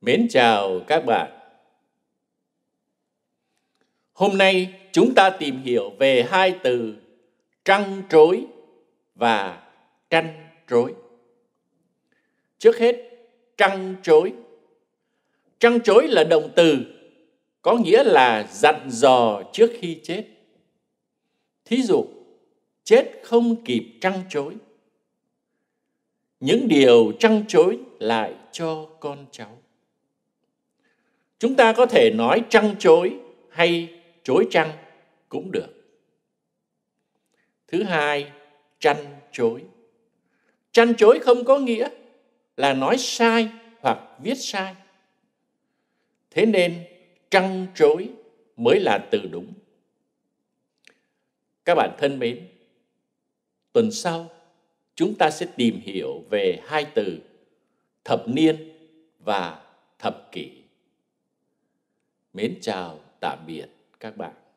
Mến chào các bạn. Hôm nay chúng ta tìm hiểu về hai từ trăng trối và tranh trối. Trước hết, trăng trối. Trăng trối là động từ có nghĩa là dặn dò trước khi chết. Thí dụ, chết không kịp trăng trối. Những điều trăng trối lại cho con cháu. Chúng ta có thể nói trăng chối hay chối trăng cũng được. Thứ hai, tranh chối. Tranh chối không có nghĩa là nói sai hoặc viết sai. Thế nên trăng chối mới là từ đúng. Các bạn thân mến, tuần sau chúng ta sẽ tìm hiểu về hai từ thập niên và thập kỷ mến chào tạm biệt các bạn